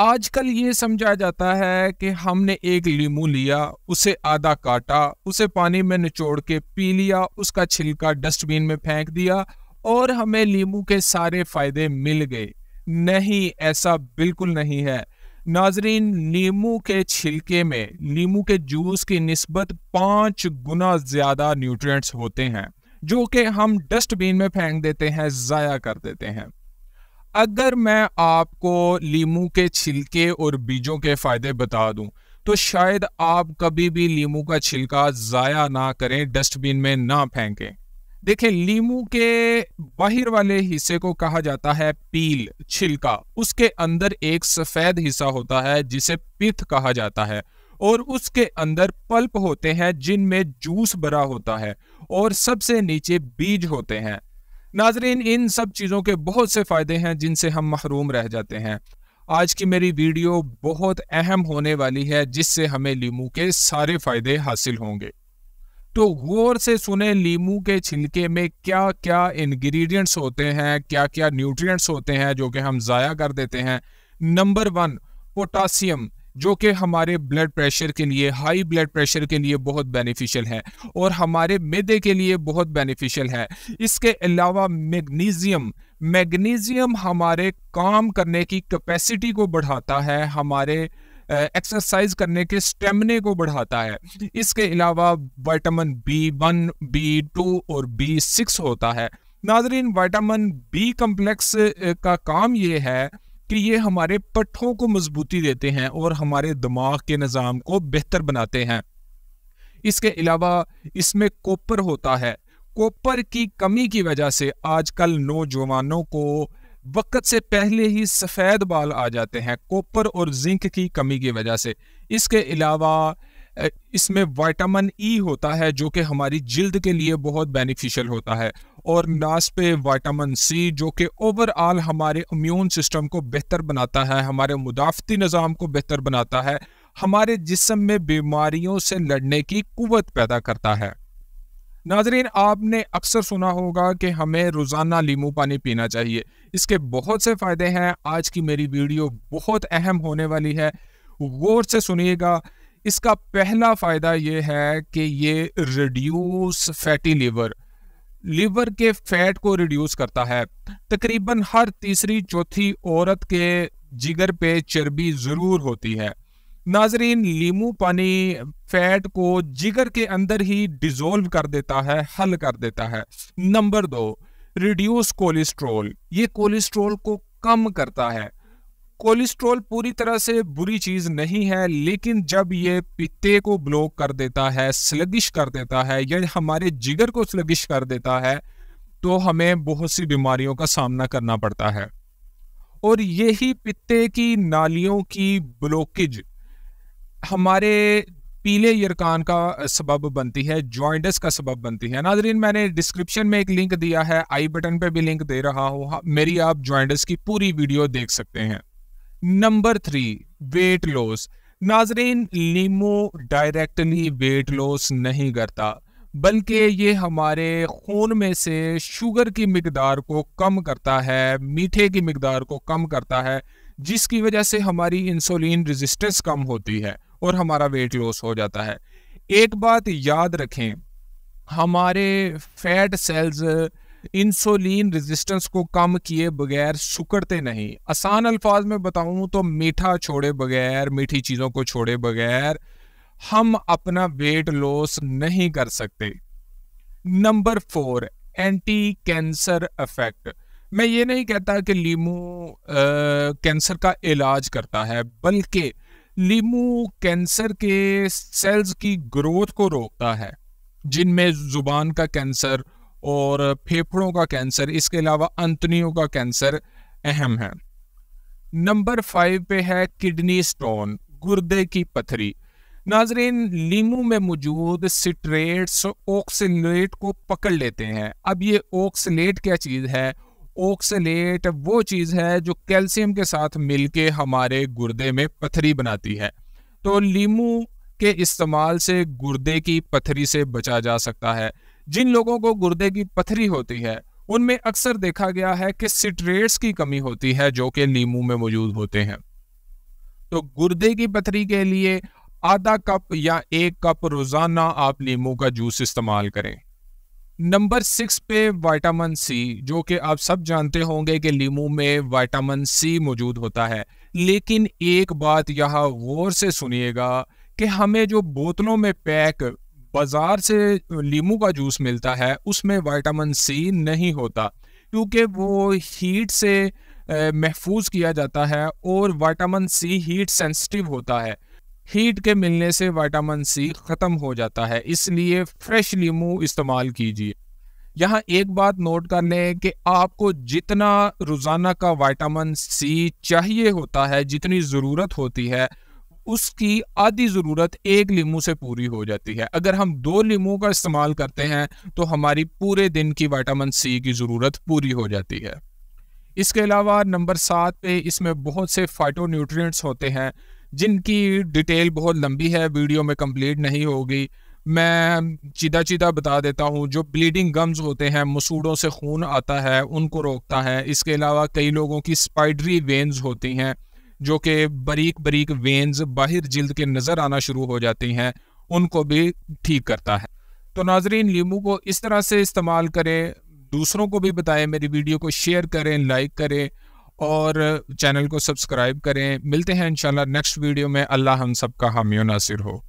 आजकल ये समझा जाता है कि हमने एक लीमू लिया उसे आधा काटा उसे पानी में निचोड़ के पी लिया उसका छिलका डस्टबिन में फेंक दिया और हमें लीमू के सारे फायदे मिल गए नहीं ऐसा बिल्कुल नहीं है नाजरीन नींबू के छिलके में नींबू के जूस की नस्बत पाँच गुना ज़्यादा न्यूट्रिएंट्स होते हैं जो कि हम डस्टबिन में फेंक देते हैं ज़ाया कर देते हैं अगर मैं आपको लीमू के छिलके और बीजों के फायदे बता दूं तो शायद आप कभी भी लीमू का छिलका ज़ाया ना करें डस्टबिन में ना फेंकें देखें लीमू के बाहर वाले हिस्से को कहा जाता है पील छिलका उसके अंदर एक सफ़ेद हिस्सा होता है जिसे पिथ कहा जाता है और उसके अंदर पल्प होते हैं जिनमें जूस भरा होता है और सबसे नीचे बीज होते हैं नाजरीन इन सब चीज़ों के बहुत से फ़ायदे हैं जिनसे हम महरूम रह जाते हैं आज की मेरी वीडियो बहुत अहम होने वाली है जिससे हमें लीमू के सारे फ़ायदे हासिल होंगे तो गौर से सुने लीमू के छिलके में क्या क्या इन्ग्रीडियंट्स होते हैं क्या क्या न्यूट्रिएंट्स होते हैं जो कि हम ज़ाया कर देते हैं नंबर वन पोटासियम जो कि हमारे ब्लड प्रेशर के लिए हाई ब्लड प्रेशर के लिए बहुत बेनिफिशियल है और हमारे मैदे के लिए बहुत बेनिफिशियल है इसके अलावा मैग्नीशियम मैग्नीशियम हमारे काम करने की कैपेसिटी को बढ़ाता है हमारे एक्सरसाइज करने के स्टेमिने को बढ़ाता है इसके अलावा vitamin B one B two और बी सिक्स होता है नाजरीन विटामिन बी कम्प्लेक्स का काम ये है कि ये हमारे पट्ठों को मजबूती देते हैं और हमारे दिमाग के निज़ाम को बेहतर बनाते हैं इसके अलावा इसमें कोपर होता है कोपर की कमी की वजह से आजकल नौजवानों को वक़्त से पहले ही सफ़ेद बाल आ जाते हैं कोपर और जिंक की कमी की वजह से इसके अलावा इसमें वाइटामिन ई e होता है जो कि हमारी जिल्द के लिए बहुत बेनिफिशियल होता है और लास्ट पे वाइटामिन सी जो कि ओवरऑल हमारे इम्यून सिस्टम को बेहतर बनाता है हमारे मुदाफ़ती निज़ाम को बेहतर बनाता है हमारे जिसम में बीमारियों से लड़ने की कुवत पैदा करता है नाजरीन आपने अक्सर सुना होगा कि हमें रोज़ाना लीमू पानी पीना चाहिए इसके बहुत से फ़ायदे हैं आज की मेरी वीडियो बहुत अहम होने वाली है गौर से सुनिएगा इसका पहला फ़ायदा ये है कि ये रिड्यूस फैटी लीवर लीवर के फैट को रिड्यूस करता है तकरीबन हर तीसरी चौथी औरत के जिगर पे चर्बी ज़रूर होती है नाजरीन लीमू पानी फैट को जिगर के अंदर ही डिजोल्व कर देता है हल कर देता है नंबर दो रिड्यूस कोलेस्ट्रोल ये कोलेस्ट्रोल को कम करता है कोलेस्ट्रॉल पूरी तरह से बुरी चीज़ नहीं है लेकिन जब ये पित्ते को ब्लॉक कर देता है स्लगिश कर देता है या हमारे जिगर को स्लगिश कर देता है तो हमें बहुत सी बीमारियों का सामना करना पड़ता है और यही पित्ते की नालियों की ब्लॉकेज हमारे पीले यरकान का सबब बनती है जॉइंटस का सबब बनती है नाजरीन मैंने डिस्क्रिप्शन में एक लिंक दिया है आई बटन पे भी लिंक दे रहा हूँ मेरी आप जॉइंटस की पूरी वीडियो देख सकते हैं नंबर थ्री वेट लॉस नाजरीन लीमू डायरेक्टली वेट लॉस नहीं करता बल्कि ये हमारे खून में से शुगर की मकदार को कम करता है मीठे की मकदार को कम करता है जिसकी वजह से हमारी इंसुलिन रेजिस्टेंस कम होती है और हमारा वेट लॉस हो जाता है एक बात याद रखें हमारे फैट सेल्स इंसुलिन रेजिस्टेंस को कम किए बगैर सुकड़ते नहीं आसान अल्फाज में बताऊं तो मीठा छोड़े बगैर मीठी चीज़ों को छोड़े बगैर हम अपना वेट लॉस नहीं कर सकते number four anti cancer effect मैं ये नहीं कहता कि लीमू कैंसर का इलाज करता है बल्कि लीमू कैंसर के सेल्स की ग्रोथ को रोकता है जिनमें जुबान का कैंसर और फेफड़ों का कैंसर इसके अलावा अंतनियों का कैंसर अहम है नंबर फाइव पे है किडनी स्टोन गुर्दे की पथरी नाजरीन लीमू में मौजूद सिट्रेट्स ऑक्सीट को पकड़ लेते हैं अब ये ऑक्सीट क्या चीज़ है ऑक्सीट वो चीज़ है जो कैल्शियम के साथ मिलके हमारे गुर्दे में पथरी बनाती है तो लीमू के इस्तेमाल से गुर्दे की पथरी से बचा जा सकता है जिन लोगों को गुर्दे की पथरी होती है उनमें अक्सर देखा गया है कि सिट्रेट्स की कमी होती है जो कि नींबू में मौजूद होते हैं तो गुर्दे की पथरी के लिए आधा कप या एक कप रोजाना आप नींबू का जूस इस्तेमाल करें नंबर सिक्स पे विटामिन सी जो कि आप सब जानते होंगे कि नींबू में विटामिन सी मौजूद होता है लेकिन एक बात यहाँ गौर से सुनिएगा कि हमें जो बोतलों में पैक बाजार से लीमू का जूस मिलता है उसमें वाइटामिन सी नहीं होता क्योंकि वो हीट से महफूज किया जाता है और वाइटामिन सी हीट सेंसिटिव होता है हीट के मिलने से वाइटामिन सी ख़त्म हो जाता है इसलिए फ्रेश लीमू इस्तेमाल कीजिए यहाँ एक बात नोट कर लें कि आपको जितना रोज़ाना का वाइटामिन सी चाहिए होता है जितनी ज़रूरत होती है उसकी आधी ज़रूरत एक लीमू से पूरी हो जाती है अगर हम दो लीमू का इस्तेमाल करते हैं तो हमारी पूरे दिन की वाइटामिन सी की ज़रूरत पूरी हो जाती है इसके अलावा नंबर सात पे इसमें बहुत से फाइटो न्यूट्रिएंट्स होते हैं जिनकी डिटेल बहुत लंबी है वीडियो में कंप्लीट नहीं होगी मैं चिदा चिदा बता देता हूँ जो ब्लीडिंग गम्स होते हैं मसूड़ों से खून आता है उनको रोकता है इसके अलावा कई लोगों की स्पाइडरी वेंस होती हैं जो कि बारीक बारीक वेन्स बाहर जल्द के नज़र आना शुरू हो जाती हैं उनको भी ठीक करता है तो नाजरीन लीमू को इस तरह से इस्तेमाल करें दूसरों को भी बताएं मेरी वीडियो को शेयर करें लाइक करें और चैनल को सब्सक्राइब करें मिलते हैं इंशाल्लाह नेक्स्ट वीडियो में अल्लाह हम सब का हामी नासिर हो